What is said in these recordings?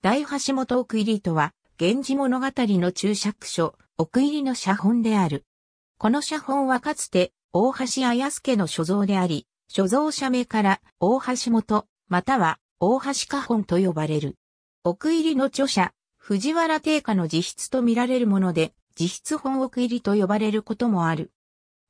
大橋本奥入りとは、源氏物語の注釈書、奥入りの写本である。この写本はかつて、大橋綾助の所蔵であり、所蔵者名から、大橋本、または、大橋家本と呼ばれる。奥入りの著者、藤原定家の自筆と見られるもので、自筆本奥入りと呼ばれることもある。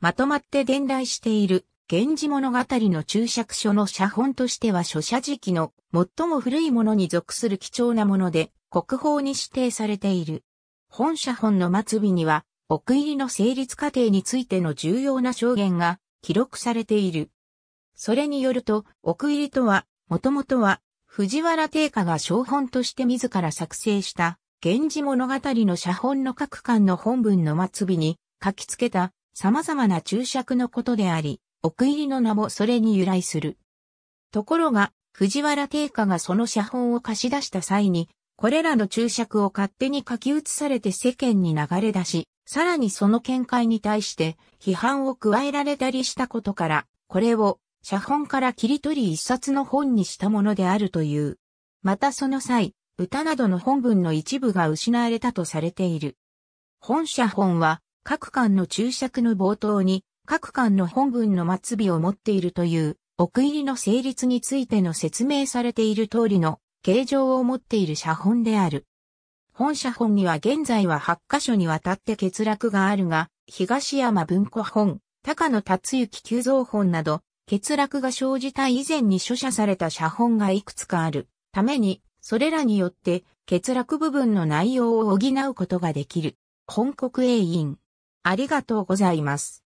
まとまって伝来している源氏物語の注釈書の写本としては書写時期の最も古いものに属する貴重なもので、国宝に指定されている。本写本の末尾には、奥入りの成立過程についての重要な証言が記録されている。それによると、奥入りとは、もともとは、藤原定家が小本として自ら作成した、源氏物語の写本の各巻の本文の末尾に書き付けた様々な注釈のことであり、奥入りの名もそれに由来する。ところが、藤原定家がその写本を貸し出した際に、これらの注釈を勝手に書き写されて世間に流れ出し、さらにその見解に対して批判を加えられたりしたことから、これを写本から切り取り一冊の本にしたものであるという。またその際、歌などの本文の一部が失われたとされている。本写本は各巻の注釈の冒頭に各巻の本文の末尾を持っているという、奥入りの成立についての説明されている通りの形状を持っている写本である。本写本には現在は8箇所にわたって欠落があるが、東山文庫本、高野達之急造本など、欠落が生じた以前に書写された写本がいくつかあるために、それらによって欠落部分の内容を補うことができる。本国営員。ありがとうございます。